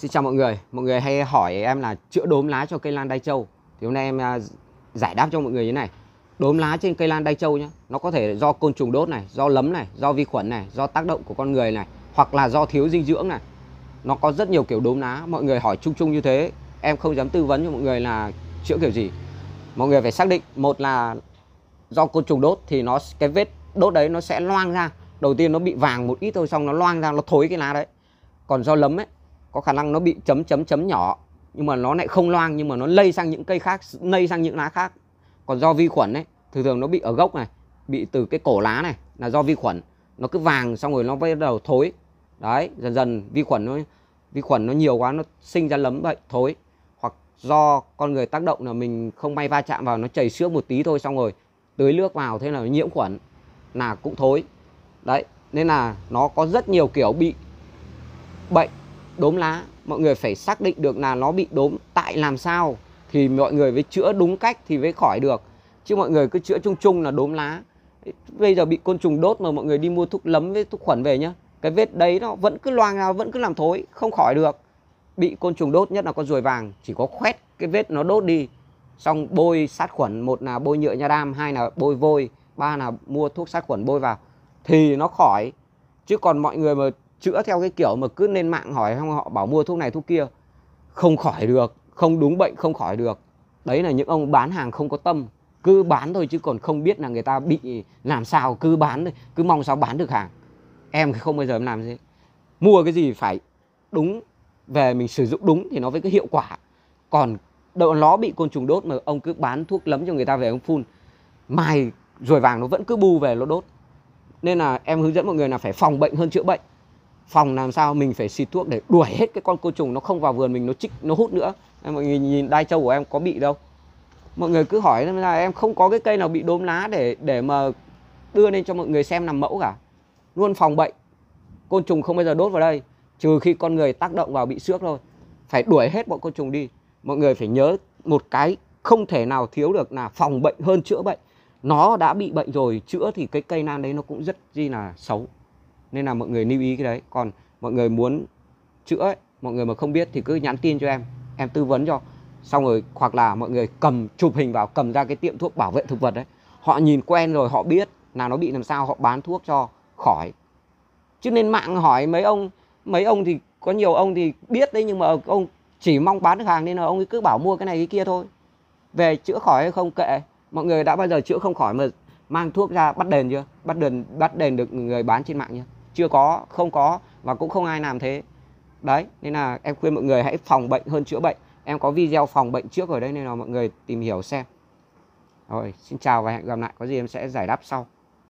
Xin chào mọi người, mọi người hay hỏi em là chữa đốm lá cho cây lan đai châu Thì hôm nay em à, giải đáp cho mọi người như này Đốm lá trên cây lan đai châu nhé Nó có thể do côn trùng đốt này, do lấm này, do vi khuẩn này, do tác động của con người này Hoặc là do thiếu dinh dưỡng này Nó có rất nhiều kiểu đốm lá, mọi người hỏi chung chung như thế Em không dám tư vấn cho mọi người là chữa kiểu gì Mọi người phải xác định, một là do côn trùng đốt thì nó cái vết đốt đấy nó sẽ loang ra Đầu tiên nó bị vàng một ít thôi xong nó loang ra, nó thối cái lá đấy Còn do lấm ấy có khả năng nó bị chấm chấm chấm nhỏ nhưng mà nó lại không loang nhưng mà nó lây sang những cây khác lây sang những lá khác còn do vi khuẩn ấy thường thường nó bị ở gốc này bị từ cái cổ lá này là do vi khuẩn nó cứ vàng xong rồi nó bắt đầu thối đấy dần dần vi khuẩn nó vi khuẩn nó nhiều quá nó sinh ra lấm bệnh thối hoặc do con người tác động là mình không may va chạm vào nó chảy sữa một tí thôi xong rồi tưới nước vào thế là nó nhiễm khuẩn là cũng thối đấy nên là nó có rất nhiều kiểu bị bệnh đốm lá mọi người phải xác định được là nó bị đốm tại làm sao thì mọi người mới chữa đúng cách thì mới khỏi được chứ mọi người cứ chữa chung chung là đốm lá bây giờ bị côn trùng đốt mà mọi người đi mua thuốc lấm với thuốc khuẩn về nhá cái vết đấy nó vẫn cứ loang ra vẫn cứ làm thối không khỏi được bị côn trùng đốt nhất là con ruồi vàng chỉ có khoét cái vết nó đốt đi xong bôi sát khuẩn một là bôi nhựa nha đam hai là bôi vôi ba là mua thuốc sát khuẩn bôi vào thì nó khỏi chứ còn mọi người mà chữa theo cái kiểu mà cứ lên mạng hỏi xong họ bảo mua thuốc này thuốc kia không khỏi được không đúng bệnh không khỏi được đấy là những ông bán hàng không có tâm cứ bán thôi chứ còn không biết là người ta bị làm sao cứ bán thôi cứ mong sao bán được hàng em không bao giờ em làm gì mua cái gì phải đúng về mình sử dụng đúng thì nó mới có hiệu quả còn đậu nó bị côn trùng đốt mà ông cứ bán thuốc lấm cho người ta về ông phun mai ruồi vàng nó vẫn cứ bù về nó đốt nên là em hướng dẫn mọi người là phải phòng bệnh hơn chữa bệnh phòng làm sao mình phải xịt thuốc để đuổi hết cái con côn trùng nó không vào vườn mình nó chích nó hút nữa em mọi người nhìn đai trâu của em có bị đâu mọi người cứ hỏi là em không có cái cây nào bị đốm lá để để mà đưa lên cho mọi người xem làm mẫu cả luôn phòng bệnh côn trùng không bao giờ đốt vào đây trừ khi con người tác động vào bị xước thôi phải đuổi hết bọn côn trùng đi mọi người phải nhớ một cái không thể nào thiếu được là phòng bệnh hơn chữa bệnh nó đã bị bệnh rồi chữa thì cái cây nan đấy nó cũng rất chi là xấu nên là mọi người lưu ý cái đấy còn mọi người muốn chữa ấy, mọi người mà không biết thì cứ nhắn tin cho em em tư vấn cho xong rồi hoặc là mọi người cầm chụp hình vào cầm ra cái tiệm thuốc bảo vệ thực vật đấy họ nhìn quen rồi họ biết là nó bị làm sao họ bán thuốc cho khỏi chứ nên mạng hỏi mấy ông mấy ông thì có nhiều ông thì biết đấy nhưng mà ông chỉ mong bán được hàng nên là ông ấy cứ bảo mua cái này cái kia thôi về chữa khỏi hay không kệ mọi người đã bao giờ chữa không khỏi mà mang thuốc ra bắt đền chưa bắt đền bắt đền được người bán trên mạng chưa chưa có không có và cũng không ai làm thế đấy nên là em khuyên mọi người hãy phòng bệnh hơn chữa bệnh em có video phòng bệnh trước ở đây nên là mọi người tìm hiểu xem rồi xin chào và hẹn gặp lại có gì em sẽ giải đáp sau